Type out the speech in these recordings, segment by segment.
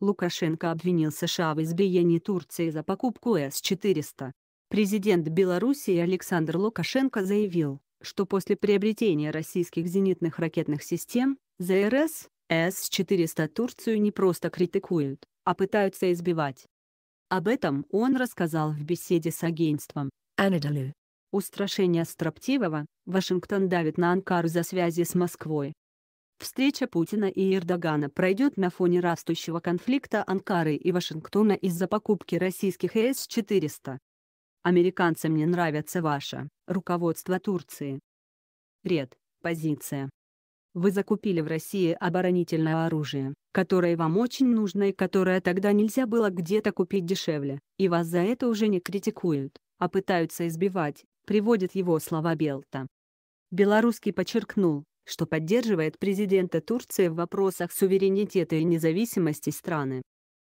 Лукашенко обвинил США в избиении Турции за покупку С-400. Президент Белоруссии Александр Лукашенко заявил, что после приобретения российских зенитных ракетных систем, ЗРС, С-400 Турцию не просто критикуют, а пытаются избивать. Об этом он рассказал в беседе с агентством «Анадолю». Устрашение строптивого, Вашингтон давит на Анкару за связи с Москвой. Встреча Путина и Эрдогана пройдет на фоне растущего конфликта Анкары и Вашингтона из-за покупки российских с 400 Американцам не нравится ваше руководство Турции. Ред. Позиция. Вы закупили в России оборонительное оружие, которое вам очень нужно и которое тогда нельзя было где-то купить дешевле, и вас за это уже не критикуют, а пытаются избивать, приводит его слова Белта. Белорусский подчеркнул, что поддерживает президента Турции в вопросах суверенитета и независимости страны.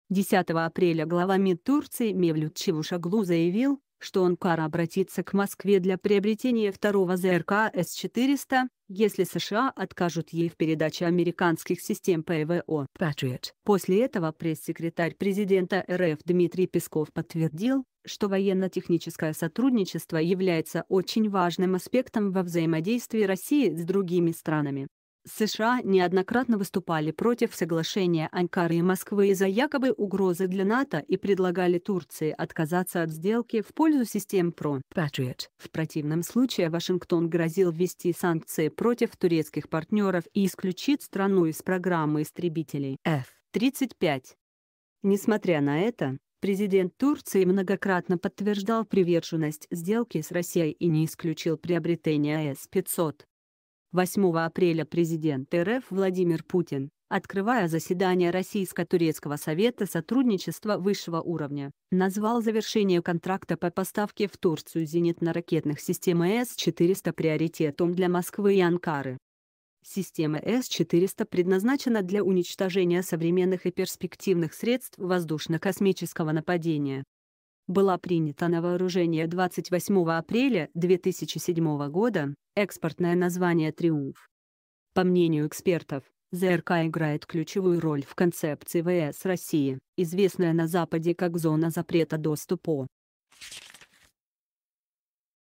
10 апреля глава МИД Турции Мевлют Чевушаглу заявил, что Анкара обратится к Москве для приобретения второго ЗРК С-400, если США откажут ей в передаче американских систем ПВО «Патриот». После этого пресс-секретарь президента РФ Дмитрий Песков подтвердил, что военно-техническое сотрудничество является очень важным аспектом во взаимодействии России с другими странами. США неоднократно выступали против соглашения Анкары и Москвы из-за якобы угрозы для НАТО и предлагали Турции отказаться от сделки в пользу систем ПРО. Patriot. В противном случае Вашингтон грозил ввести санкции против турецких партнеров и исключить страну из программы истребителей F-35. Несмотря на это, Президент Турции многократно подтверждал приверженность сделке с Россией и не исключил приобретение С-500. 8 апреля президент РФ Владимир Путин, открывая заседание Российско-Турецкого совета сотрудничества высшего уровня, назвал завершение контракта по поставке в Турцию зенитно-ракетных систем С-400 приоритетом для Москвы и Анкары. Система С-400 предназначена для уничтожения современных и перспективных средств воздушно-космического нападения, была принята на вооружение 28 апреля 2007 года, экспортное название «Триумф». По мнению экспертов, ЗРК играет ключевую роль в концепции ВС России, известная на Западе как зона запрета доступа.